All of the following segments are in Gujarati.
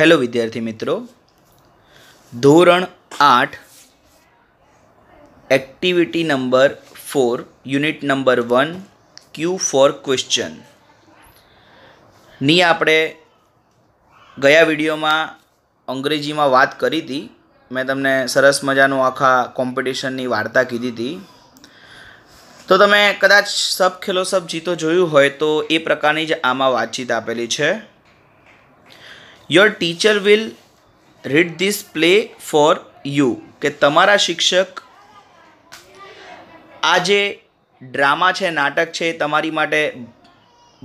હેલો વિદ્યાર્થી મિત્રો ધોરણ આઠ activity number four unit number one Q four question ની આપણે ગયા વિડીયોમાં અંગ્રેજીમાં વાત કરી હતી મેં તમને સરસ મજાનું આખા કોમ્પિટિશનની વાર્તા કીધી હતી તો તમે કદાચ સબ ખેલો સબ જીતો જોયું હોય તો એ પ્રકારની જ આમાં વાતચીત આપેલી છે your teacher will read this play for you કે તમારા શિક્ષક આ જે ડ્રામા છે નાટક છે તમારી માટે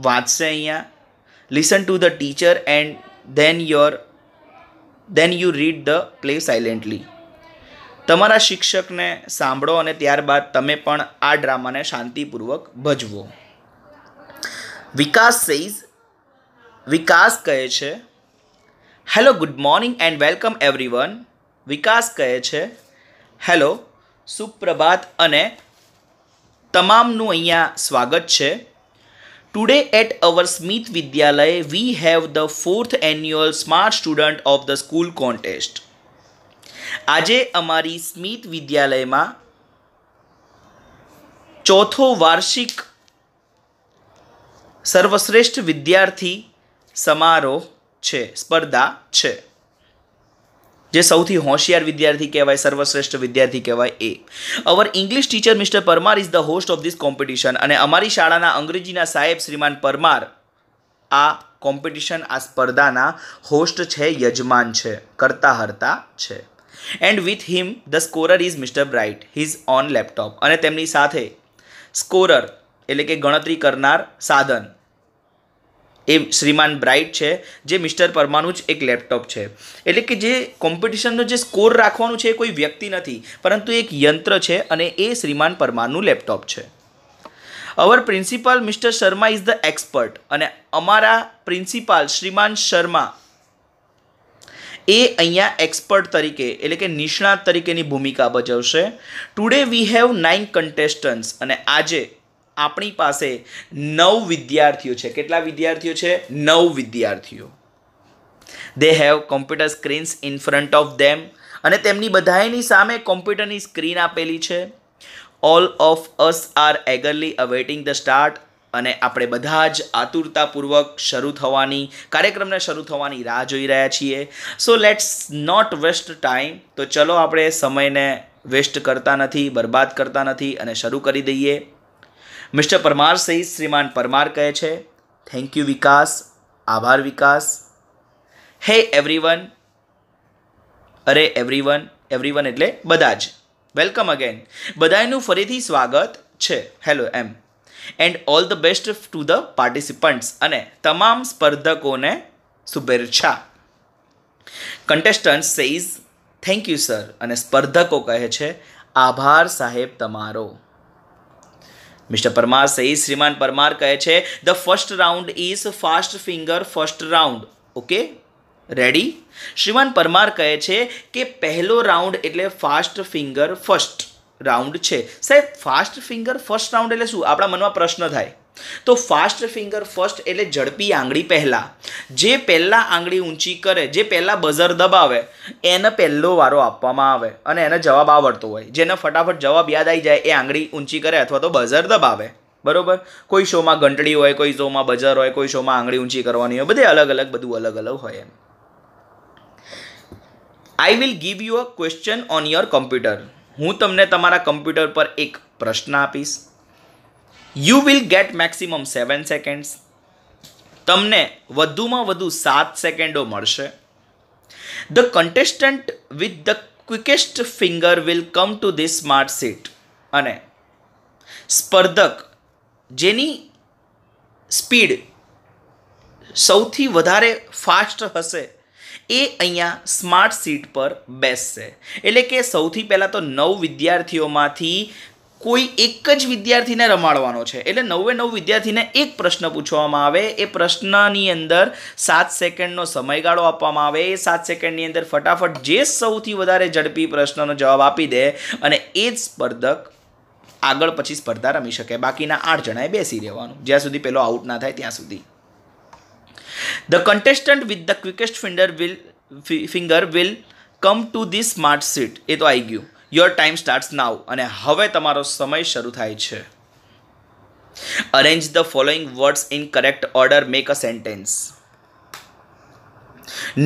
વાંચશે અહીંયા listen to the teacher and then your then you read the play silently તમારા શિક્ષકને સાંભળો અને ત્યારબાદ તમે પણ આ ડ્રામાને શાંતિપૂર્વક ભજવો વિકાસ સેઝ વિકાસ કહે છે hello good morning and welcome everyone Vikas કહે છે હેલો સુપ્રભાત અને તમામનું અહીંયા સ્વાગત છે today at our Smit Vidyalaya we have the fourth annual smart student of the school contest આજે અમારી સ્મિત વિદ્યાલયમાં ચોથો વાર્ષિક સર્વશ્રેષ્ઠ વિદ્યાર્થી સમારોહ છે સ્પર્ધા છે જે સૌથી હોશિયાર વિદ્યાર્થી કહેવાય સર્વશ્રેષ્ઠ વિદ્યાર્થી કહેવાય એ our English teacher mister Parmar is the host of this competition અને અમારી શાળાના અંગ્રેજીના સાહેબ શ્રીમાન પરમાર આ કોમ્પિટિશન આ સ્પર્ધાના હોસ્ટ છે યજમાન છે કરતા હરતા છે and with him the scorer is mister Bright his own laptop અને તેમની સાથે સ્કોરર એટલે કે ગણતરી કરનાર સાધન એ શ્રીમાન બ્રાઇટ છે જે મિસ્ટર પરમાનું જ એક લેપટોપ છે એટલે કે જે કોમ્પિટિશનનો જે સ્કોર રાખવાનું છે એ કોઈ વ્યક્તિ નથી પરંતુ એક યંત્ર છે અને એ શ્રીમાન પરમારનું લેપટોપ છે our principal mister Sharma is the expert અને અમારા પ્રિન્સિપાલ શ્રીમાન શર્મા એ અહીંયા એક્સપર્ટ તરીકે એટલે કે નિષ્ણાત તરીકેની ભૂમિકા ભજવશે today we have nine contestants અને આજે આપણી પાસે નવ વિદ્યાર્થીઓ છે કેટલા વિદ્યાર્થીઓ છે નવ વિદ્યાર્થીઓ they have computer screens in front of them અને તેમની બધાની સામે કોમ્પ્યુટરની સ્ક્રીન આપેલી છે all of us are eagerly awaiting the start અને આપણે બધા જ આતુરતાપૂર્વક શરૂ થવાની કાર્યક્રમને શરૂ થવાની રાહ જોઈ રહ્યા છીએ so let's not waste time તો ચલો આપણે સમયને વેસ્ટ કરતા નથી બરબાદ કરતા નથી અને શરૂ કરી દઈએ મિસ્ટર પરમાર સહિત શ્રીમાન પરમાર કહે છે થેન્ક યુ વિકાસ આભાર વિકાસ હે એવરીવન અરે એવરીવન એવરીવન એટલે બધા જ વેલકમ અગેન બધાનું ફરીથી સ્વાગત છે હેલો એમ and all the best to the participants અને તમામ સ્પર્ધકોને શુભેચ્છા contestant says thank you sir અને સ્પર્ધકો કહે છે આભાર સાહેબ તમારો મિસ્ટર પરમાર સહિત શ્રીમાન પરમાર કહે છે the first round is fast finger first round okay ready શ્રીમાન પરમાર કહે છે કે પહેલો રાઉન્ડ એટલે ફાસ્ટ ફિંગર ફર્સ્ટ રાઉન્ડ છે સાહેબ ફાસ્ટ ફિંગર ફર્સ્ટ રાઉન્ડ એટલે શું આપણા મનમાં પ્રશ્ન થાય તો ફાસ્ટ ફિંગર ફર્સ્ટ એટલે ઝડપી આંગળી પહેલાં જે પહેલાં આંગળી ઊંચી કરે જે પહેલાં બઝર દબાવે એને પહેલો વારો આપવામાં આવે અને એને જવાબ આવડતો હોય જેને ફટાફટ જવાબ યાદ આવી જાય એ આંગળી ઊંચી કરે અથવા તો બઝર દબાવે બરોબર કોઈ શોમાં ઘંટડી હોય કોઈ શોમાં બઝર હોય કોઈ શોમાં આંગળી ઊંચી કરવાની હોય બધે અલગ અલગ બધું અલગ અલગ હોય એમ I will give you a question on your computer હું તમને તમારા કમ્પ્યુટર પર એક પ્રશ્ન આપીશ you will get maximum seven seconds તમને વધુમાં વધુ સાત સેકન્ડો મળશે the contestant with the quickest finger will come to the smart seat અને સ્પર્ધક જેની સ્પીડ સૌથી વધારે ફાસ્ટ હશે એ અહીંયા સ્માર્ટ સીટ પર બેસશે એટલે કે સૌથી પહેલાં તો નવ વિદ્યાર્થીઓમાંથી કોઈ એક જ વિદ્યાર્થીને રમાડવાનો છે એટલે નવે નવ વિદ્યાર્થીને એક પ્રશ્ન પૂછવામાં આવે એ પ્રશ્નની અંદર સાત સેકન્ડનો સમયગાળો આપવામાં આવે એ સાત સેકન્ડની અંદર ફટાફટ જે સૌથી વધારે ઝડપી પ્રશ્નનો જવાબ આપી દે અને એ જ સ્પર્ધક આગળ પછી સ્પર્ધા રમી શકે બાકીના આઠ જણાએ બેસી રહેવાનું જ્યાં સુધી પેલો આઉટ ના થાય ત્યાં સુધી the contestant with the quickest finger will finger will come to the smart seat એ તો આવી ગયું યોર ટાઈમ સ્ટાર્ટ્સ નાવ અને હવે તમારો સમય શરૂ થાય છે arrange the following words in correct order make a sentence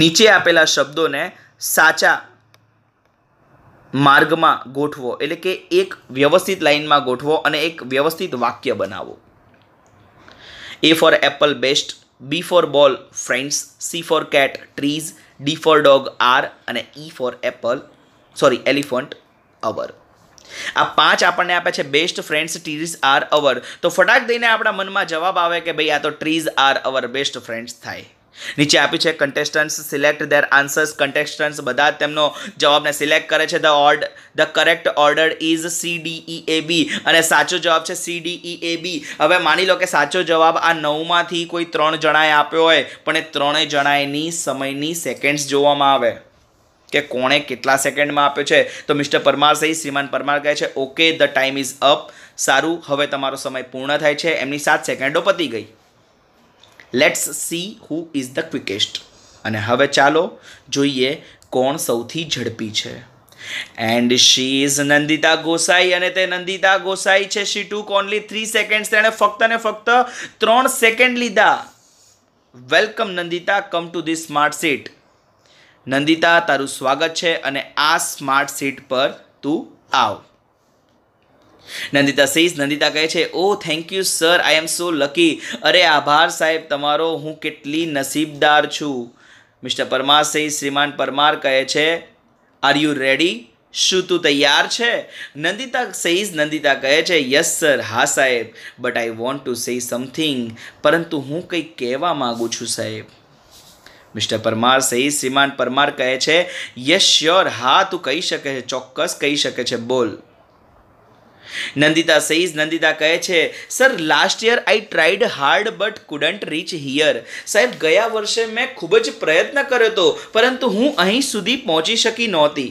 નીચે આપેલા શબ્દોને સાચા માર્ગમાં ગોઠવો એટલે કે એક વ્યવસ્થિત લાઇનમાં ગોઠવો અને એક વ્યવસ્થિત વાક્ય બનાવો A for apple best B for ball friends C for cat trees D for dog are અને E for apple sorry elephant our આ પાંચ આપણને આપે છે best friends trees are our તો ફટાક દઈને આપણા મનમાં જવાબ આવે કે ભાઈ આ તો trees are our best friends થાય નીચે આપ્યું છે contestants select their answers contestants બધા તેમનો જવાબને સિલેક્ટ કરે છે the order the correct order is C D E A B અને સાચો જવાબ છે સી ડી ઈ એ બી હવે માની લો કે સાચો જવાબ આ નવમાંથી કોઈ ત્રણ જણાએ આપ્યો હોય પણ એ ત્રણેય જણાએની સમયની સેકન્ડ્સ જોવામાં આવે કે કોણે કેટલા સેકન્ડમાં આપ્યો છે તો મિસ્ટર પરમાર સહી શ્રીમાન પરમાર કહે છે okay the time is up સારું હવે તમારો સમય પૂર્ણ થાય છે એમની સાત સેકન્ડો પતી ગઈ let's see who is the quickest અને હવે ચાલો જોઈએ કોણ સૌથી ઝડપી છે and she is Nandita Gosai અને તે નંદિતા ગોસાઈ છે she took only three seconds તેણે ફક્ત ને ફક્ત ત્રણ સેકન્ડ લીધા welcome Nandita come to the smart seat Nandita તારું સ્વાગત છે અને આ સ્માર્ટ સીટ પર તું આવ નંદિતા સીસ નંદિતા કહે છે oh thank you sir I am so lucky અરે આભાર સાહેબ તમારો હું કેટલી નસીબદાર છું મિસ્ટર પરમાર સહી શ્રીમાન પરમાર કહે છે આર યુ રેડી શું તું તૈયાર છે નંદિતા સહીઝ નંદિતા કહે છે યસ સર હા સાહેબ but I want to say something પરંતુ હું કંઈક કહેવા માગું છું સાહેબ મિસ્ટર પરમાર સહી શ્રીમાન પરમાર કહે છે યસ શ્યોર હા તું કહી શકે છે ચોક્કસ કહી શકે છે બોલ નંદિતા સઈઝ નંદિતા કહે છે sir last year I tried hard but couldn't reach here સાહેબ ગયા વર્ષે મેં ખૂબ જ પ્રયત્ન કર્યો હતો પરંતુ હું અહીં સુધી પહોંચી શકી નહોતી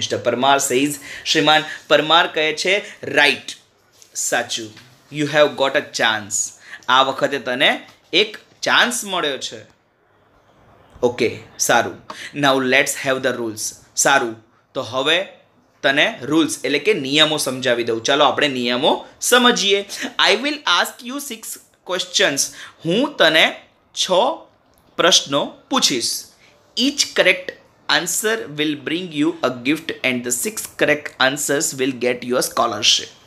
મિસ્ટર પરમાર સઈઝ શ્રીમાન પરમાર કહે છે રાઈટ સાચું you have got a chance આ વખતે તને એક ચાન્સ મળ્યો છે ઓકે સારું now let's have the rules સારું તો હવે તને રૂલ્સ એટલે કે નિયમો સમજાવી દઉં ચાલો આપણે નિયમો સમજીએ I will ask you six questions હું તને છ પ્રશ્નો પૂછીશ each correct answer will bring you a gift and the six correct answers will get your scholarship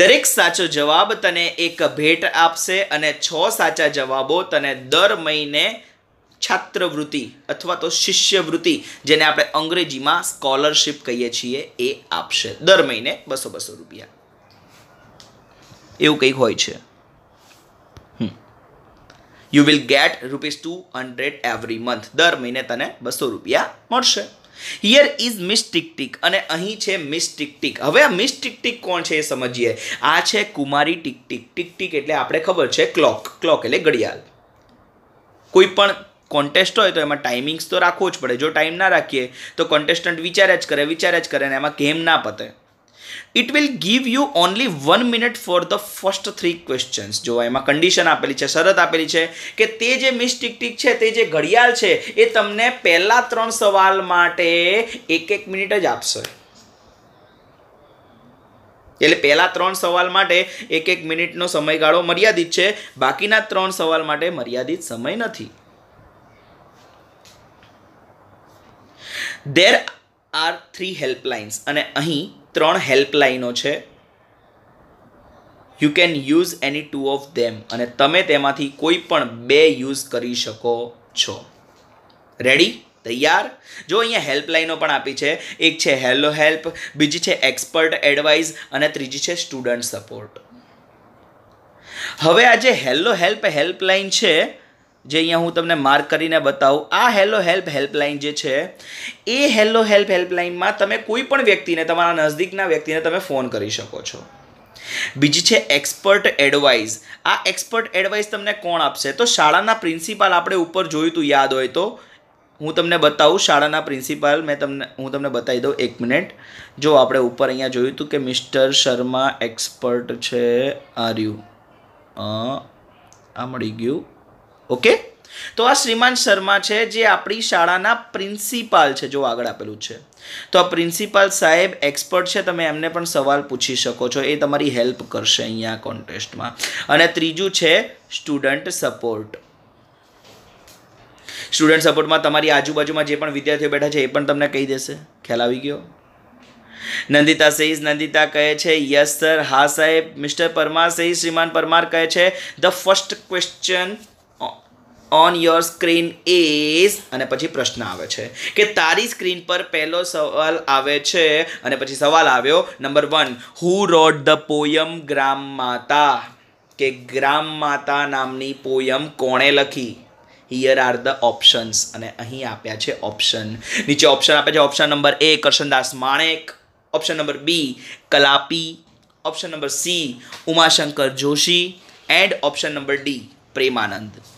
દરેક સાચો જવાબ તને એક ભેટ આપશે અને છ સાચા જવાબો તને દર મહિને છાત્રવૃત્તિ અથવા તો શિષ્યવૃત્તિ જેને આપણે અંગ્રેજીમાં સ્કોલરશિપ કહીએ છીએ એ આપશે દર મહિને બસો બસો રૂપિયા એવું કંઈક હોય છે you will get rupees two hundred every month દર મહિને તને બસો રૂપિયા મળશે હિયર ઇઝ મિસ ટિકટિક અને અહીં છે મિસ ટિકટિક હવે આ મિસ ટિકટિક કોણ છે એ સમજીએ આ છે કુમારી ટિકટિક ટિકટિક એટલે આપણે ખબર છે ક્લોક ક્લોક એટલે ઘડિયાળ કોઈ પણ કોન્ટેસ્ટ હોય તો એમાં ટાઈમિંગ્સ તો રાખવો જ પડે જો ટાઈમ ના રાખીએ તો કોન્ટેસ્ટન્ટ વિચાર્યા જ કરે વિચાર્યા જ કરે અને એમાં કેમ ના પતે it will give you only one minute for the first three questions જો એમાં કન્ડિશન આપેલી છે શરત આપેલી છે કે તે જે મિસ ટિકટિક છે તે જે ઘડિયાળ છે એ તમને પહેલા ત્રણ સવાલ માટે એક એક મિનિટ જ આપશે એટલે પહેલા ત્રણ સવાલ માટે એક એક મિનિટનો સમયગાળો મર્યાદિત છે બાકીના ત્રણ સવાલ માટે મર્યાદિત સમય નથી દેર આર થ્રી હેલ્પલાઇન્સ અને અહીં ત્રણ હેલ્પલાઇનો છે you can use any two of them અને તમે તેમાંથી કોઈ પણ બે યુઝ કરી શકો છો રેડી તૈયાર જો અહીંયા હેલ્પલાઇનો પણ આપી છે એક છે હેલો હેલ્પ બીજી છે એક્સપર્ટ એડવાઇસ અને ત્રીજી છે સ્ટુડન્ટ સપોર્ટ હવે આ જે હેલો હેલ્પ હેલ્પલાઇન છે જે અહીંયા હું તમને માર્ક કરીને બતાવું આ હેલો હેલ્પ હેલ્પલાઇન જે છે એ હેલો હેલ્પ હેલ્પલાઇનમાં તમે કોઈ પણ વ્યક્તિને તમારા નજદીકના વ્યક્તિને તમે ફોન કરી શકો છો બીજી છે એક્સપર્ટ એડવાઇસ આ એક્સપર્ટ એડવાઇસ તમને કોણ આપશે તો શાળાના પ્રિન્સિપાલ આપણે ઉપર જોયું હતું યાદ હોય તો હું તમને બતાવું શાળાના પ્રિન્સિપાલ મેં તમને હું તમને બતાવી દઉં એક મિનિટ જો આપણે ઉપર અહીંયા જોયું હતું કે મિસ્ટર શર્મા એક્સપર્ટ છે આર્યુ આ મળી ગયું ઓકે તો આ શ્રીમાન શર્મા છે જે આપણી શાળાના પ્રિન્સિપાલ છે જો આગળ આપેલું છે તો આ પ્રિન્સિપાલ સાહેબ એક્સપર્ટ છે તમે એમને પણ સવાલ પૂછી શકો છો એ તમારી હેલ્પ કરશે અહીંયા કોન્ટેસ્ટમાં અને ત્રીજું છે સ્ટુડન્ટ સપોર્ટ સ્ટુડન્ટ સપોર્ટમાં તમારી આજુબાજુમાં જે પણ વિદ્યાર્થીઓ બેઠા છે એ પણ તમને કહી દેશે ખ્યાલ આવી ગયો નંદિતા સહીસ નંદિતા કહે છે યસ સર હા સાહેબ મિસ્ટર પરમાર સહીસ શ્રીમાન પરમાર કહે છે the first question on your screen is અને પછી પ્રશ્ન આવે છે કે તારી સ્ક્રીન પર પહેલો સવાલ આવે છે અને પછી સવાલ આવ્યો number one who wrote the poem Gram Mata કે ગ્રામ માતા નામની પોયમ કોણે લખી હિયર આર ધ ઓપ્શન્સ અને અહીં આપ્યા છે ઓપ્શન નીચે ઓપ્શન આપ્યા છે option number A Karsandas Manek option number B Kalapi option number C Umashankar Joshi and option number D Premanand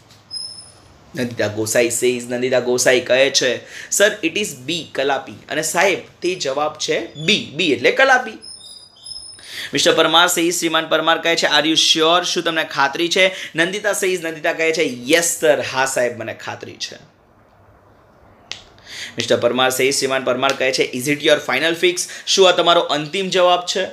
Nandita Gosai says Nandita Gosai કહે છે sir it is B Kalapi અને સાહેબ તે જવાબ છે બી બી એટલે કલાપી મિસ્ટર પરમાર સહી શ્રીમાન પરમાર કહે છે આર યુ શ્યોર શું તમને ખાતરી છે નંદિતા સહીઝ નંદિતા કહે છે યસ સર હા સાહેબ મને ખાતરી છે મિસ્ટર પરમાર સહીઝ શ્રીમાન પરમાર કહે છે is it your final fix શું આ તમારો અંતિમ જવાબ છે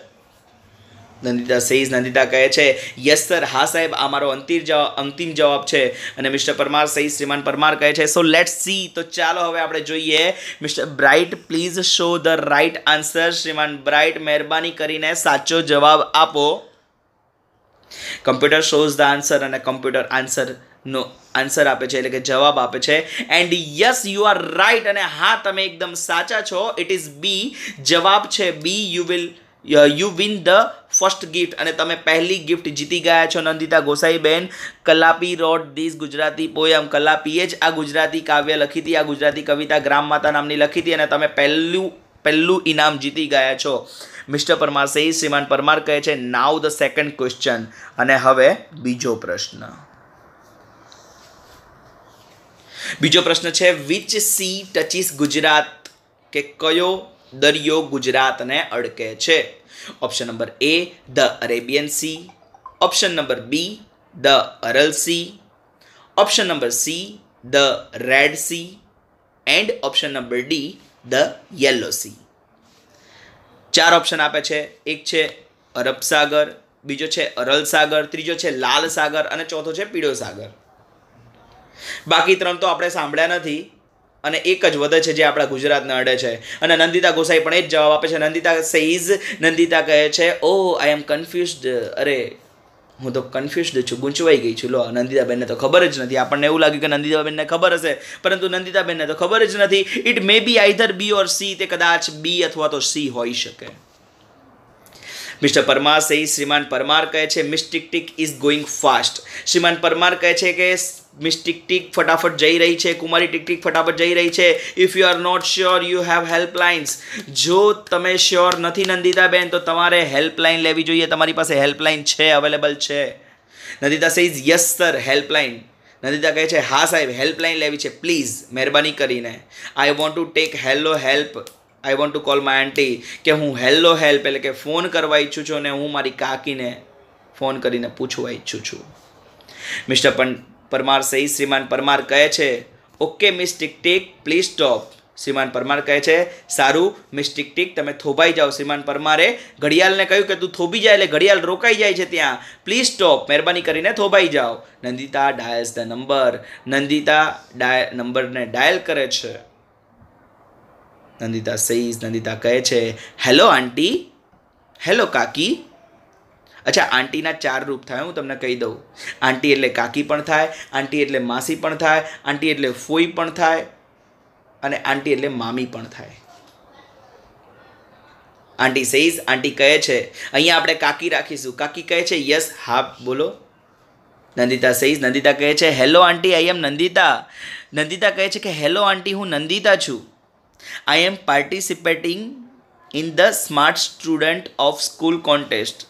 નંદિતા સેઝ નંદિતા કહે છે યસ સર હા સાહેબ આ મારો અંતિમ જવાબ અંતિમ જવાબ છે અને મિસ્ટર પરમાર સહી શ્રીમાન પરમાર કહે છે સો લેટ સી તો ચાલો હવે આપણે જોઈએ mister Bright please show the right answer શ્રીમાન બ્રાઇટ મહેરબાની કરીને સાચો જવાબ આપો કમ્પ્યુટર શોઝ ધ આન્સર અને કમ્પ્યુટર આન્સરનો આન્સર આપે છે એટલે કે જવાબ આપે છે and yes you are right અને હા તમે એકદમ સાચા છો ઇટ ઇઝ બી જવાબ છે B you will you win the first gift અને તમે પહેલી ગિફ્ટ જીતી ગયા છો નંદિતા ગોસાઈબેન Kalapi wrote this Gujarati poem કલાપીએ જ આ ગુજરાતી કાવ્ય લખી હતી આ ગુજરાતી કવિતા ગ્રામ માતા નામની લખી હતી અને તમે પહેલું પહેલું ઇનામ જીતી ગયા છો મિસ્ટર પરમાર સહી શ્રીમાન પરમાર કહે છે નાવ ધ સેકન્ડ ક્વેશ્ચન અને હવે બીજો પ્રશ્ન બીજો પ્રશ્ન છે વિચ સી ટચીસ ગુજરાત કે કયો દરિયો ગુજરાતને અડકે છે option number A the Arabian Sea option number B the Aral Sea option number C the Red Sea and option number D the Yellow Sea ચાર ઓપ્શન આપે છે એક છે અરબ સાગર બીજો છે અરલ સાગર ત્રીજો છે લાલ સાગર અને ચોથો છે પીળો સાગર બાકી ત્રણ તો આપણે સાંભળ્યા નથી અને એક જ વધે છે જે આપણા ગુજરાતને અડે છે અને નંદિતા ગોસાઈ પણ એ જ જવાબ આપે છે નંદિતા સેઇઝ નંદિતા કહે છે ઓ આઈ એમ કન્ફ્યુઝડ અરે હું તો કન્ફ્યુઝડ છું ગુંચવાઈ ગઈ છું લો નંદિતાબેનને તો ખબર જ નથી આપણને એવું લાગ્યું કે નંદિતાબેનને ખબર હશે પરંતુ નંદિતાબેનને તો ખબર જ નથી it may be either B or C તે કદાચ બી અથવા તો સી હોઈ શકે મિસ્ટર પરમાર સહી શ્રીમાન પરમાર કહે છે Miss Tick Tick is going fast શ્રીમાન પરમાર કહે છે કે મિસ ટિક ટિક ફટાફટ જઈ રહી છે કુમારી ટિક ટિક ફટાફટ જઈ રહી છે if you are not sure you have helplines જો તમે શ્યોર નથી નંદિતાબેન તો તમારે હેલ્પલાઇન લેવી જોઈએ તમારી પાસે હેલ્પલાઇન છે અવેલેબલ છે Nandita says yes sir helpline Nandita કહે છે હા સાહેબ હેલ્પલાઇન લેવી છે પ્લીઝ મહેરબાની કરીને I want to take hello help I want to call my aunty કે હું હેલો હેલ્પ એટલે કે ફોન કરવા ઈચ્છું છું અને હું મારી કાકીને ફોન કરીને પૂછવા ઈચ્છું છું મિસ્ટર પરમાર સહી શ્રીમાન પરમાર કહે છે okay Miss Tick please stop શ્રીમાન પરમાર કહે છે સારું મિસ ટિક તમે થોભાઈ જાઓ શ્રીમાન પરમારે ઘડિયાળને કહ્યું કે તું થોભી જાય એટલે ઘડિયાળ રોકાઈ જાય છે ત્યાં પ્લીઝ સ્ટોપ મહેરબાની કરીને થોભાઈ જાઓ Nandita dials the number Nandita dial નંબરને ડાયલ કરે છે નંદિતા સહીશ નંદિતા કહે છે હેલો આંટી હેલો કાકી અચ્છા આંટીના ચાર રૂપ થાય હું તમને કહી દઉં આંટી એટલે કાકી પણ થાય આંટી એટલે માસી પણ થાય આંટી એટલે ફોઈ પણ થાય અને આંટી એટલે મામી પણ થાય આંટી સહીશ આંટી કહે છે અહીંયા આપણે કાકી રાખીશું કાકી કહે છે યસ હા બોલો નંદિતા સહીશ નંદિતા કહે છે hello aunty I am Nandita Nandita કહે છે કે હેલો આંટી હું નંદિતા છું I am participating in the smart student of school contest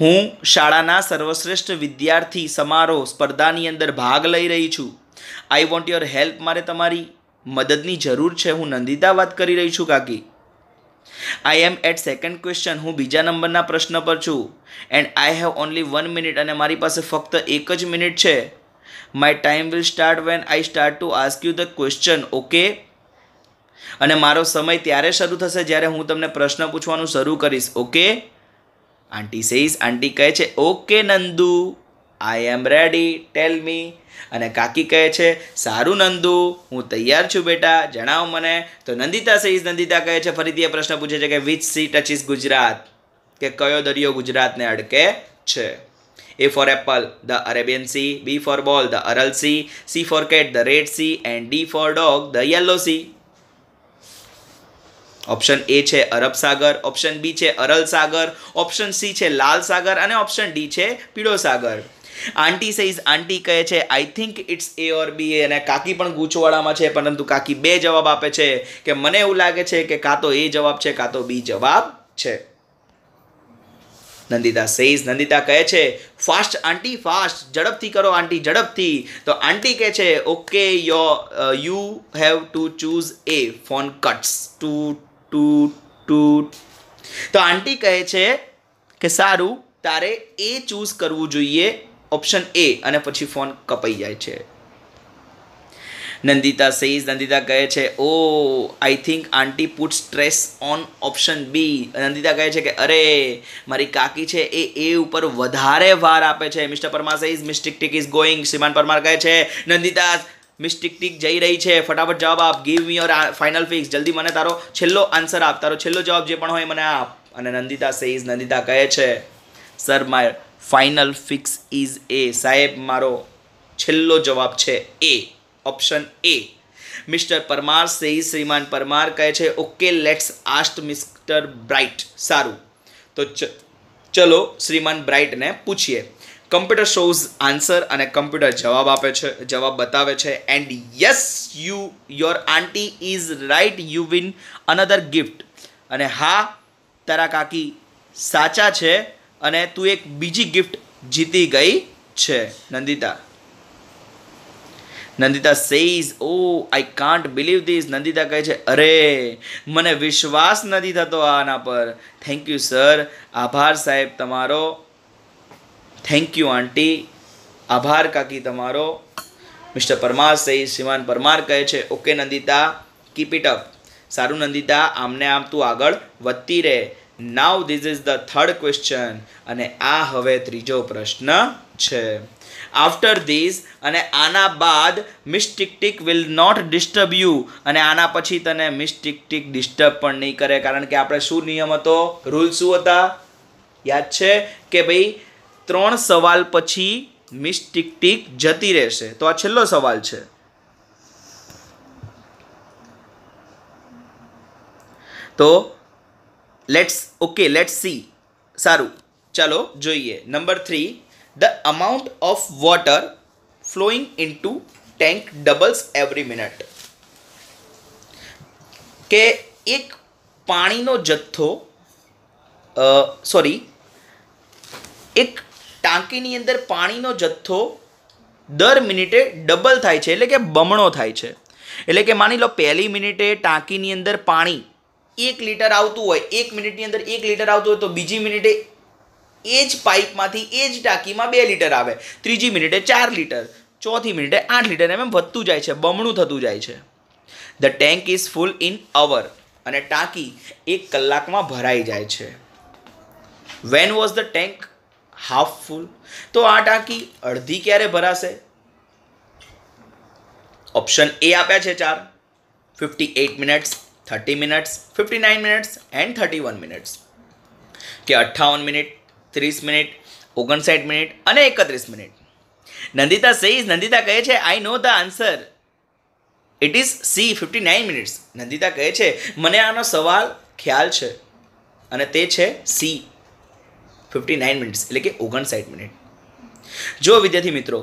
હું શાળાના સર્વશ્રેષ્ઠ વિદ્યાર્થી સમારોહ સ્પર્ધાની અંદર ભાગ લઈ રહી છું આઈ વોન્ટ યોર હેલ્પ મારે તમારી મદદની જરૂર છે હું નંદિતા વાત કરી રહી છું કાકી I am at second question હું બીજા નંબરના પ્રશ્ન પર છું and I have only one minute અને મારી પાસે ફક્ત એક જ મિનિટ છે my time will start when I start to ask you the question okay અને મારો સમય ત્યારે શરૂ થશે જ્યારે હું તમને પ્રશ્ન પૂછવાનું શરૂ કરીશ ઓકે આંટી સેઈસ આંટી કહે છે okay Nandu I am ready tell me અને કાકી કહે છે સારું નંદુ હું તૈયાર છું બેટા જણાવો મને તો નંદિતા સહીસ નંદિતા કહે છે ફરીથી એ પ્રશ્ન પૂછે છે કે વિચ સી ટચિસ ગુજરાત કે કયો દરિયો ગુજરાતને અડકે છે A for apple the Arabian Sea B for ball the Aral Sea C for cat the Red Sea and D for dog the Yellow Sea option A છે અરબ સાગર ઓપ્શન બી છે અરલ સાગર ઓપ્શન સી છે લાલ સાગર અને ઓપ્શન ડી છે પીળો સાગર આંટી સઈઝ આંટી કહે છે આઈ થિંક ઇટ્સ એ ઓર બી અને કાકી પણ ગૂંચવાડામાં છે પરંતુ કાકી બે જવાબ આપે છે કે મને એવું લાગે છે કે કાં તો એ જવાબ છે કાં તો બી જવાબ છે નંદિતા સેઝ નંદિતા કહે છે ફાસ્ટ આંટી ફાસ્ટ ઝડપથી કરો આંટી ઝડપથી તો આંટી કહે છે okay yo you have to choose A phone cuts to toot toot તો આંટી કહે છે કે સારું તારે એ ચૂઝ કરવું જોઈએ ઓપ્શન એ અને પછી ફોન કપાઈ જાય છે નંદિતા સેઝ નંદિતા કહે છે oh I think aunty put stress on option B Nandita કહે છે કે અરે મારી કાકી છે એ એ ઉપર વધારે વાર આપે છે mister Parmar says Miss Tick Tick is going શ્રીમાન પરમાર કહે છે નંદિતા મિસ ટીક ટીક જઈ રહી છે ફટાફટ જવાબ આપ give me your final fix જલ્દી મને તારો છેલ્લો આન્સર આપ તારો છેલ્લો જવાબ જે પણ હોય મને આપ અને નંદિતા સેઇઝ નંદિતા કહે છે sir my final fix is A સાહેબ મારો છેલ્લો જવાબ છે A option A mister Parmar says શ્રીમાન પરમાર કહે છે okay let's ask mister Bright સારું તો ચલો શ્રીમાન બ્રાઇટને પૂછીએ કમ્પ્યુટર શોઝ આન્સર અને કમ્પ્યુટર જવાબ આપે છે જવાબ બતાવે છે and yes you your aunty is right you win another gift અને હા તારા કાકી સાચા છે અને તું એક બીજી ગિફ્ટ જીતી ગઈ છે Nandita Nandita says oh I can't believe this Nandita કહે છે અરે મને વિશ્વાસ નથી થતો આના પર થેન્ક યુ સર આભાર સાહેબ તમારો થેન્ક યુ આંટી આભાર કાકી તમારો મિસ્ટર પરમાર સહી શિવાન પરમાર કહે છે okay Nandita keep it up સારું નંદિતા આમને આમ તું આગળ વધતી રહે now this is the third question અને આ હવે ત્રીજો પ્રશ્ન છે આફ્ટર ધીસ અને આના બાદ Miss Tick Tick will not disturb you અને આના પછી તને મિસ ટિકટિક ડિસ્ટર્બ પણ નહીં કરે કારણ કે આપણે શું નિયમ હતો રૂલ શું હતા યાદ છે કે ભાઈ ત્રણ સવાલ પછી મિસ ટીક ટીક જતી રહેશે તો આ છેલ્લો સવાલ છે તો લેટ્સ ઓકે લેટ્સ સી સારું ચાલો જોઈએ number three the amount of water flowing into tank doubles every minute કે એક પાણીનો જથ્થો સોરી એક ટાંકીની અંદર પાણીનો જથ્થો દર મિનિટે ડબલ થાય છે એટલે કે બમણો થાય છે એટલે કે માની લો પહેલી મિનિટે ટાંકીની અંદર પાણી એક લીટર આવતું હોય એક મિનિટની અંદર એક લીટર આવતું હોય તો બીજી મિનિટે એ જ પાઇપમાંથી એ જ ટાંકીમાં બે લીટર આવે ત્રીજી મિનિટે ચાર લીટર ચોથી મિનિટે આઠ લીટર એમ વધતું જાય છે બમણું થતું જાય છે the tank is full in hour અને ટાંકી એક કલાકમાં ભરાઈ જાય છે when was the tank half full તો આ ટાંકી અડધી ક્યારે ભરાશે ઓપ્શન એ આપ્યા છે ચાર fifty eight minutes thirty minutes fifty nine minutes and thirty one minutes કે અઠ્ઠાવન મિનિટ ત્રીસ મિનિટ ઓગણસાઠ મિનિટ અને એકત્રીસ મિનિટ નંદિતા સહી નંદિતા કહે છે I know the answer it is C fifty nine minutes Nandita કહે છે મને આનો સવાલ ખ્યાલ છે અને તે છે સી ફિફ્ટી નાઇન મિનિટ્સ એટલે કે ઓગણસાઠ મિનિટ જો વિદ્યાર્થી મિત્રો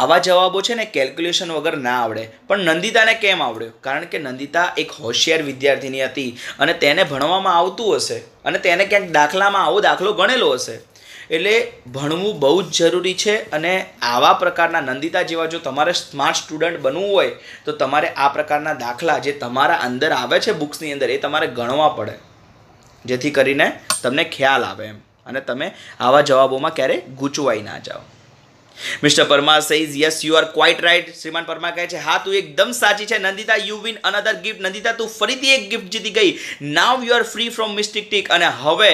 આવા જવાબો છે ને કેલ્ક્યુલેશન વગર ના આવડે પણ નંદિતાને કેમ આવડ્યો કારણ કે નંદિતા એક હોશિયાર વિદ્યાર્થીની હતી અને તેને ભણવામાં આવતું હશે અને તેને ક્યાંક દાખલામાં આવો દાખલો ગણેલો હશે એટલે ભણવું બહુ જ જરૂરી છે અને આવા પ્રકારના નંદિતા જેવા જો તમારે સ્માર્ટ સ્ટુડન્ટ બનવું હોય તો તમારે આ પ્રકારના દાખલા જે તમારા અંદર આવે છે બુક્સની અંદર એ તમારે ગણવા પડે જેથી કરીને તમને ખ્યાલ આવે એમ અને તમે આવા જવાબોમાં ક્યારેય ગૂંચવાઈ ના જાઓ mister Parmar says yes you are quite right શ્રીમાન પરમાર કહે છે હા તું એકદમ સાચી છે Nandita you win another gift Nandita તું ફરીથી એક ગિફ્ટ જીતી ગઈ now you are free from Miss Tick Tick અને હવે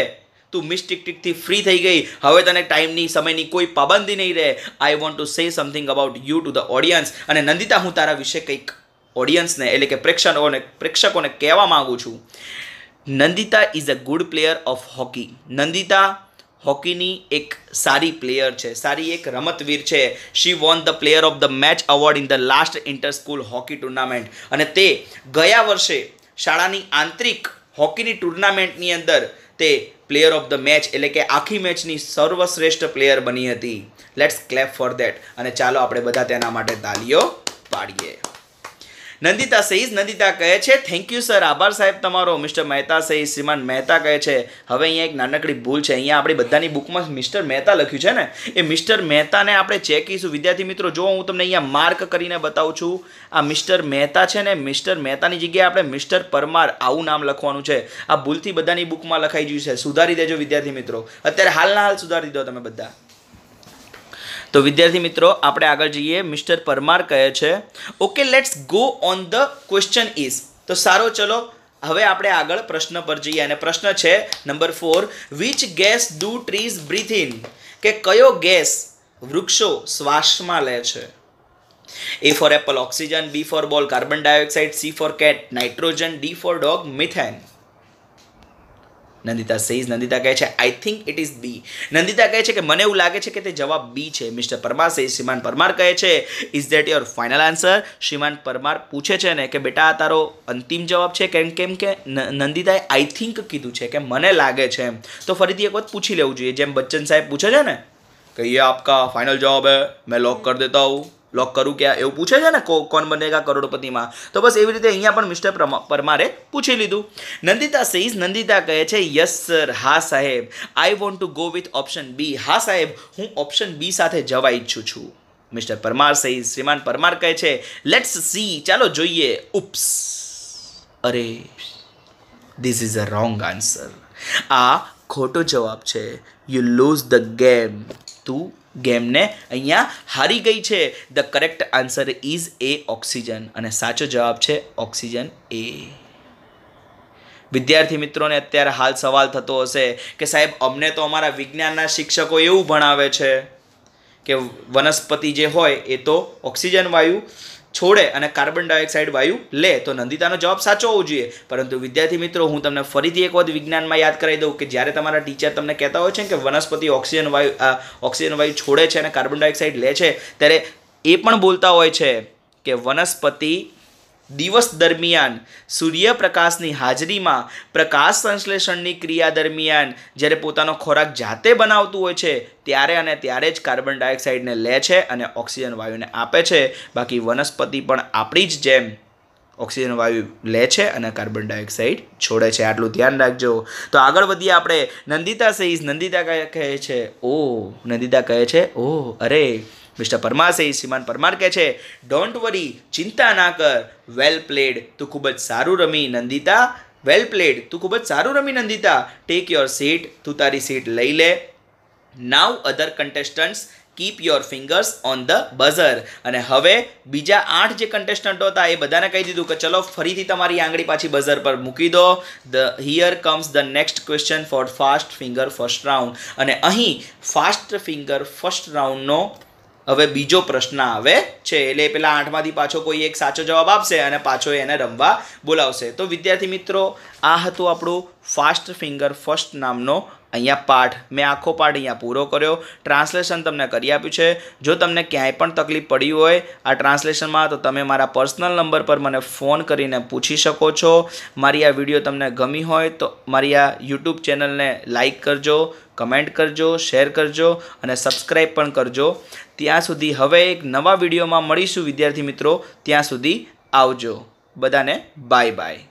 તું મિસ્ટિક ટીકથી ફ્રી થઈ ગઈ હવે તને ટાઈમની સમયની કોઈ પાબંદી નહીં રહે I want to say something about you to the audience અને નંદિતા હું તારા વિશે કંઈક ઓડિયન્સને એટલે કે પ્રેક્ષકોને પ્રેક્ષકોને કહેવા માગું છું Nandita is a good player of hockey Nandita હોકીની એક સારી પ્લેયર છે સારી એક રમતવીર છે she won the player of the match award in the last inter school hockey tournament અને તે ગયા વર્ષે શાળાની આંતરિક હોકીની ટુર્નામેન્ટની અંદર તે પ્લેયર ઓફ ધ મેચ એટલે કે આખી મેચની સર્વશ્રેષ્ઠ પ્લેયર બની હતી લેટ્સ ક્લેપ ફોર ધેટ અને ચાલો આપણે બધા તેના માટે તાલીઓ પાડીએ નંદિતા સહીજ નંદિતા કહે છે થેન્ક યુ સર આભાર સાહેબ તમારો મિસ્ટર મહેતા સહીજ શ્રીમાન મહેતા કહે છે હવે અહીંયા એક નાનકડી ભૂલ છે અહીંયા આપણી બધાની બુકમાં મિસ્ટર મહેતા લખ્યું છે ને એ મિસ્ટર મહેતાને આપણે ચેક કરીશું વિદ્યાર્થી મિત્રો જો હું તમને અહીંયા માર્ક કરીને બતાવું છું આ મિસ્ટર મહેતા છે ને મિસ્ટર મહેતાની જગ્યાએ આપણે મિસ્ટર પરમાર આવું નામ લખવાનું છે આ ભૂલથી બધાની બુકમાં લખાઈ ગયું છે સુધારી દેજો વિદ્યાર્થી મિત્રો અત્યારે હાલના હાલ સુધારી દો તમે બધા તો વિદ્યાર્થી મિત્રો આપણે આગળ જઈએ મિસ્ટર પરમાર કહે છે okay let's go on the question is તો સારો ચલો હવે આપણે આગળ પ્રશ્ન પર જઈએ અને પ્રશ્ન છે number four which gas do trees breathe in કે કયો ગેસ વૃક્ષો શ્વાસમાં લે છે A for apple oxygen B for ball carbon dioxide C for cat nitrogen D for dog methane Nandita says Nandita કહે છે I think it is B Nandita કહે છે કે મને એવું લાગે છે કે તે જવાબ બી છે મિસ્ટર પરમાર સેઝ શ્રીમાન પરમાર કહે છે is that your final answer Parmar પરમાર પૂછે છે ને કે બેટા તારો અંતિમ જવાબ છે કેમ કેમ કે નંદિતાએ આઈ થિંક કીધું છે કે મને લાગે છે એમ તો ફરીથી એક વખત પૂછી લેવું જોઈએ જેમ બચ્ચન સાહેબ પૂછે છે ને કે યે આપકા ફાઇનલ જવાબ હે મેં લોક કર દેતા હું લોક કરું કે એવું પૂછે છે ને કોણ બનેગા કરોડપતિમાં તો બસ એવી રીતે અહીંયા પણ મિસ્ટર પરમારે પૂછી લીધું નંદિતા સહીઝ નંદિતા કહે છે યસ સર હા સાહેબ I want to go with option B હા સાહેબ હું ઓપ્શન બી સાથે જવા ઈચ્છું છું મિસ્ટર પરમાર સહીઝ શ્રીમાન પરમાર કહે છે લેટ્સ સી ચાલો જોઈએ ઉપ્સ અરે this is a wrong answer આ ખોટો જવાબ છે યુ લૂઝ ધ ગેમ તું ગેમને અહીંયા હારી ગઈ છે the correct answer is A oxygen અને સાચો જવાબ છે ઓક્સિજન એ વિદ્યાર્થી મિત્રોને અત્યારે હાલ સવાલ થતો હશે કે સાહેબ અમને તો અમારા વિજ્ઞાનના શિક્ષકો એવું ભણાવે છે કે વનસ્પતિ જે હોય એ તો ઓક્સિજન વાયુ છોડે અને કાર્બન ડાયોક્સાઇડ વાયુ લે તો નંદિતાનો જવાબ સાચો હોવો જોઈએ પરંતુ વિદ્યાર્થી મિત્રો હું તમને ફરીથી એક વખત વિજ્ઞાનમાં યાદ કરાવી દઉં કે જ્યારે તમારા ટીચર તમને કહેતા હોય છે કે વનસ્પતિ ઓક્સિજન વાયુ ઓક્સિજન વાયુ છોડે છે અને કાર્બન ડાયોક્સાઇડ લે છે ત્યારે એ પણ બોલતા હોય છે કે વનસ્પતિ દિવસ દરમિયાન સૂર્યપ્રકાશની હાજરીમાં પ્રકાશ સંશ્લેષણની ક્રિયા દરમિયાન જ્યારે પોતાનો ખોરાક જાતે બનાવતું હોય છે ત્યારે અને ત્યારે જ કાર્બન ડાયોક્સાઇડને લે છે અને ઓક્સિજન વાયુને આપે છે બાકી વનસ્પતિ પણ આપણી જ જેમ ઓક્સિજન વાયુ લે છે અને કાર્બન ડાયોક્સાઇડ છોડે છે આટલું ધ્યાન રાખજો તો આગળ વધીએ આપણે નંદિતા સહીઝ નંદિતા કહે છે ઓ નંદિતા કહે છે ઓ અરે મિસ્ટર પરમાર સહિત શ્રીમાન પરમાર કહે છે ડોન્ટ વરી ચિંતા ના કર વેલ પ્લેડ તું ખૂબ જ સારું રમી નંદિતા વેલ પ્લેડ તું ખૂબ જ સારું રમી નંદિતા ટેક યોર સીટ તું તારી સીટ લઈ લે now other contestants keep your fingers on the buzzer અને હવે બીજા આઠ જે કન્ટેસ્ટન્ટો હતા એ બધાને કહી દીધું કે ચલો ફરીથી તમારી આંગળી પાછી બઝર પર મૂકી દો the here comes the next question for fast finger first round અને અહીં ફાસ્ટ ફિંગર ફર્સ્ટ રાઉન્ડનો હવે બીજો પ્રશ્ન આવે છે એટલે પેલા આઠમાંથી પાછો કોઈ એક સાચો જવાબ આપશે અને પાછો એને રમવા બોલાવશે તો વિદ્યાર્થી મિત્રો આ હતું આપણું ફાસ્ટ ફિંગર ફર્સ્ટ નામનો અહીંયા પાઠ મેં આખો પાઠ અહીંયા પૂરો કર્યો ટ્રાન્સલેશન તમને કરી આપ્યું છે જો તમને ક્યાંય પણ તકલીફ પડી હોય આ ટ્રાન્સલેશનમાં તો તમે મારા પર્સનલ નંબર પર મને ફોન કરીને પૂછી શકો છો મારી આ વિડીયો તમને ગમી હોય તો મારી આ યુટ્યુબ ચેનલને લાઇક કરજો કમેન્ટ કરજો શેર કરજો અને સબસ્ક્રાઈબ પણ કરજો ત્યાં સુધી હવે એક નવા વિડીયોમાં મળીશું વિદ્યાર્થી મિત્રો ત્યાં સુધી આવજો બધાને બાય બાય